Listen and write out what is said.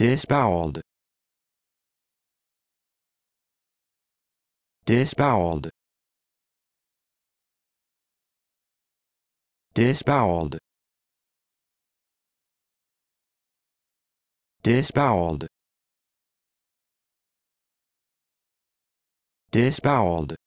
disboweled disboweled disboweled disboweled disboweled